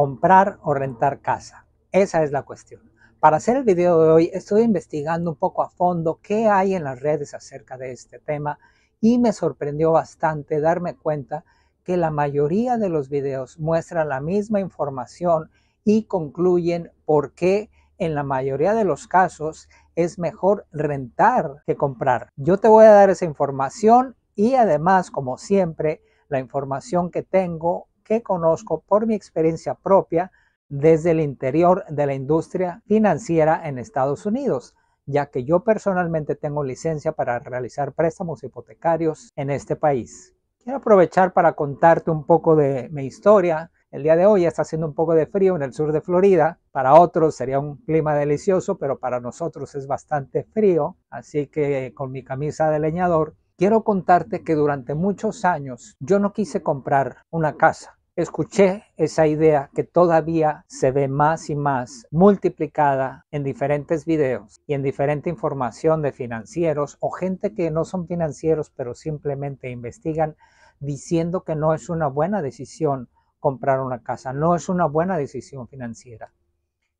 comprar o rentar casa. Esa es la cuestión. Para hacer el video de hoy estoy investigando un poco a fondo qué hay en las redes acerca de este tema y me sorprendió bastante darme cuenta que la mayoría de los videos muestran la misma información y concluyen por qué en la mayoría de los casos es mejor rentar que comprar. Yo te voy a dar esa información y además, como siempre, la información que tengo que conozco por mi experiencia propia desde el interior de la industria financiera en Estados Unidos, ya que yo personalmente tengo licencia para realizar préstamos hipotecarios en este país. Quiero aprovechar para contarte un poco de mi historia. El día de hoy está haciendo un poco de frío en el sur de Florida. Para otros sería un clima delicioso, pero para nosotros es bastante frío. Así que con mi camisa de leñador, quiero contarte que durante muchos años yo no quise comprar una casa escuché esa idea que todavía se ve más y más multiplicada en diferentes videos y en diferente información de financieros o gente que no son financieros pero simplemente investigan diciendo que no es una buena decisión comprar una casa, no es una buena decisión financiera.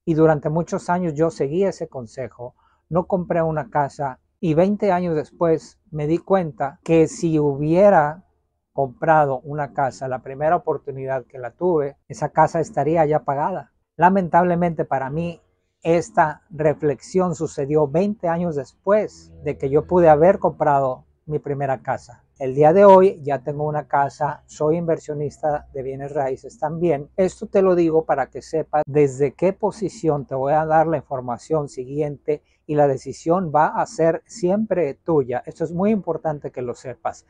Y durante muchos años yo seguí ese consejo, no compré una casa y 20 años después me di cuenta que si hubiera comprado una casa la primera oportunidad que la tuve, esa casa estaría ya pagada. Lamentablemente para mí, esta reflexión sucedió 20 años después de que yo pude haber comprado mi primera casa. El día de hoy ya tengo una casa, soy inversionista de bienes raíces también. Esto te lo digo para que sepas desde qué posición te voy a dar la información siguiente y la decisión va a ser siempre tuya. Esto es muy importante que lo sepas.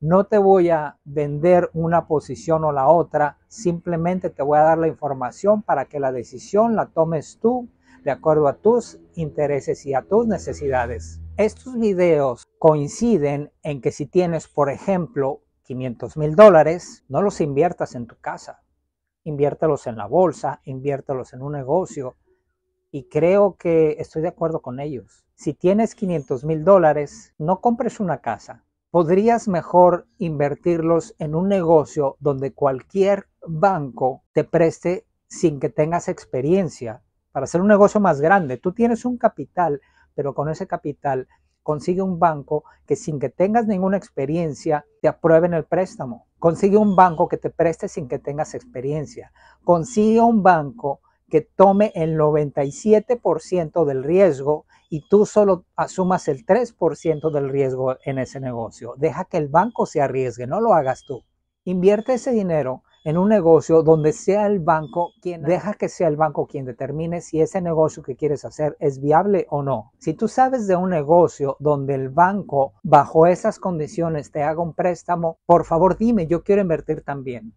No te voy a vender una posición o la otra, simplemente te voy a dar la información para que la decisión la tomes tú de acuerdo a tus intereses y a tus necesidades. Estos videos coinciden en que si tienes, por ejemplo, 500 mil dólares, no los inviertas en tu casa, inviértelos en la bolsa, inviértelos en un negocio. Y creo que estoy de acuerdo con ellos. Si tienes 500 mil dólares, no compres una casa, podrías mejor invertirlos en un negocio donde cualquier banco te preste sin que tengas experiencia para hacer un negocio más grande. Tú tienes un capital, pero con ese capital consigue un banco que sin que tengas ninguna experiencia te aprueben el préstamo. Consigue un banco que te preste sin que tengas experiencia. Consigue un banco que tome el 97% del riesgo y tú solo asumas el 3% del riesgo en ese negocio. Deja que el banco se arriesgue, no lo hagas tú. Invierte ese dinero en un negocio donde sea el banco quien deja que sea el banco quien determine si ese negocio que quieres hacer es viable o no. Si tú sabes de un negocio donde el banco bajo esas condiciones te haga un préstamo, por favor dime, yo quiero invertir también.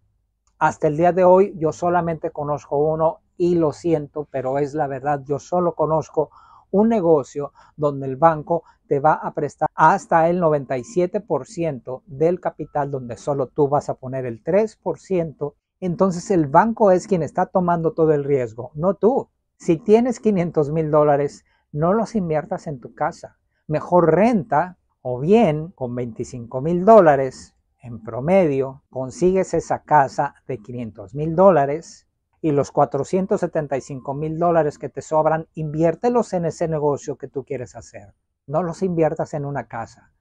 Hasta el día de hoy yo solamente conozco uno y lo siento, pero es la verdad. Yo solo conozco un negocio donde el banco te va a prestar hasta el 97% del capital, donde solo tú vas a poner el 3%. Entonces el banco es quien está tomando todo el riesgo, no tú. Si tienes 500 mil dólares, no los inviertas en tu casa. Mejor renta o bien con 25 mil dólares en promedio consigues esa casa de 500 mil dólares y los 475 mil dólares que te sobran, inviértelos en ese negocio que tú quieres hacer. No los inviertas en una casa.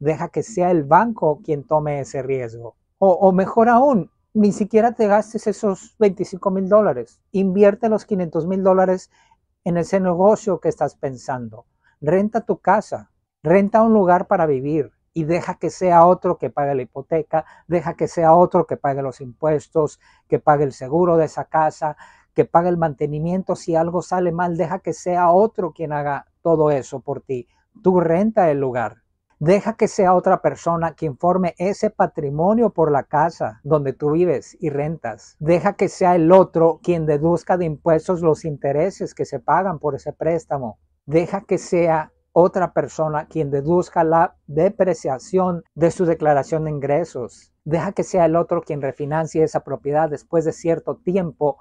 Deja que sea el banco quien tome ese riesgo. O, o mejor aún, ni siquiera te gastes esos 25 mil dólares. Invierte los 500 mil dólares en ese negocio que estás pensando. Renta tu casa, renta un lugar para vivir, y deja que sea otro que pague la hipoteca, deja que sea otro que pague los impuestos, que pague el seguro de esa casa, que pague el mantenimiento. Si algo sale mal, deja que sea otro quien haga todo eso por ti. Tú renta el lugar. Deja que sea otra persona quien forme ese patrimonio por la casa donde tú vives y rentas. Deja que sea el otro quien deduzca de impuestos los intereses que se pagan por ese préstamo. Deja que sea otra persona quien deduzca la depreciación de su declaración de ingresos. Deja que sea el otro quien refinancie esa propiedad después de cierto tiempo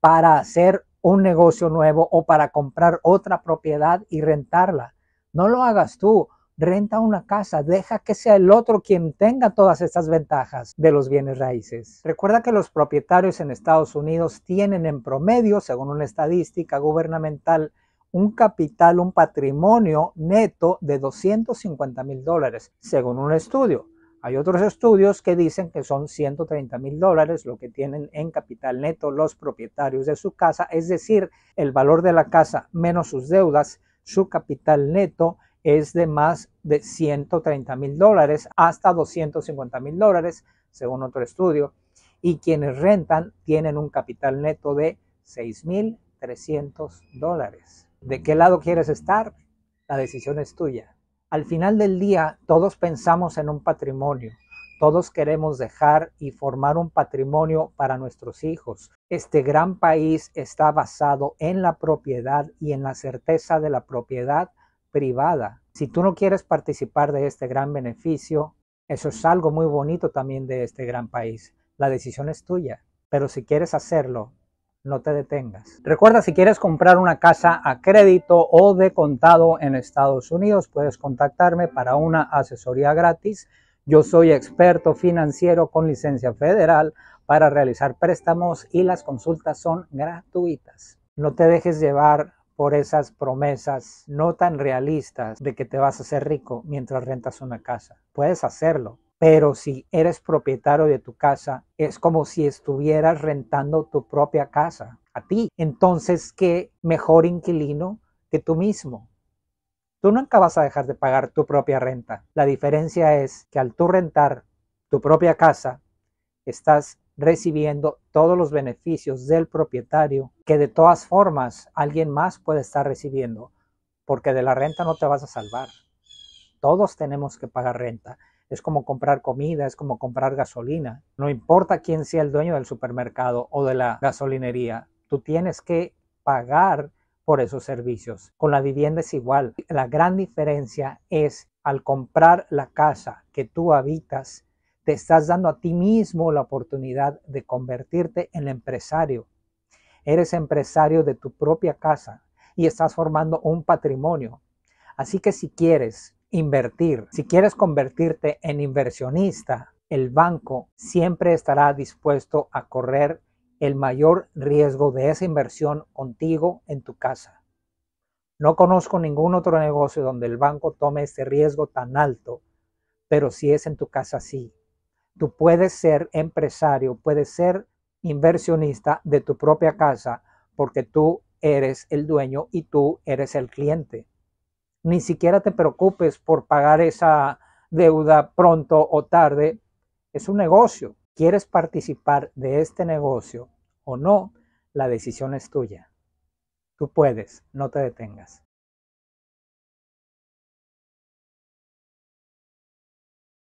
para hacer un negocio nuevo o para comprar otra propiedad y rentarla. No lo hagas tú, renta una casa, deja que sea el otro quien tenga todas estas ventajas de los bienes raíces. Recuerda que los propietarios en Estados Unidos tienen en promedio, según una estadística gubernamental, un capital, un patrimonio neto de 250 mil dólares, según un estudio. Hay otros estudios que dicen que son 130 mil dólares lo que tienen en capital neto los propietarios de su casa, es decir, el valor de la casa menos sus deudas, su capital neto es de más de 130 mil dólares hasta 250 mil dólares, según otro estudio, y quienes rentan tienen un capital neto de $6,300. mil dólares. ¿De qué lado quieres estar? La decisión es tuya. Al final del día, todos pensamos en un patrimonio. Todos queremos dejar y formar un patrimonio para nuestros hijos. Este gran país está basado en la propiedad y en la certeza de la propiedad privada. Si tú no quieres participar de este gran beneficio, eso es algo muy bonito también de este gran país. La decisión es tuya, pero si quieres hacerlo, no te detengas. Recuerda, si quieres comprar una casa a crédito o de contado en Estados Unidos, puedes contactarme para una asesoría gratis. Yo soy experto financiero con licencia federal para realizar préstamos y las consultas son gratuitas. No te dejes llevar por esas promesas no tan realistas de que te vas a hacer rico mientras rentas una casa. Puedes hacerlo, pero si eres propietario de tu casa, es como si estuvieras rentando tu propia casa a ti. Entonces, ¿qué mejor inquilino que tú mismo? Tú nunca vas a dejar de pagar tu propia renta. La diferencia es que al tú rentar tu propia casa, estás recibiendo todos los beneficios del propietario que de todas formas alguien más puede estar recibiendo, porque de la renta no te vas a salvar. Todos tenemos que pagar renta es como comprar comida, es como comprar gasolina. No importa quién sea el dueño del supermercado o de la gasolinería, tú tienes que pagar por esos servicios. Con la vivienda es igual. La gran diferencia es al comprar la casa que tú habitas, te estás dando a ti mismo la oportunidad de convertirte en empresario. Eres empresario de tu propia casa y estás formando un patrimonio. Así que si quieres invertir. Si quieres convertirte en inversionista, el banco siempre estará dispuesto a correr el mayor riesgo de esa inversión contigo en tu casa. No conozco ningún otro negocio donde el banco tome ese riesgo tan alto, pero si es en tu casa, sí. Tú puedes ser empresario, puedes ser inversionista de tu propia casa porque tú eres el dueño y tú eres el cliente ni siquiera te preocupes por pagar esa deuda pronto o tarde. Es un negocio. ¿Quieres participar de este negocio o no? La decisión es tuya. Tú puedes, no te detengas.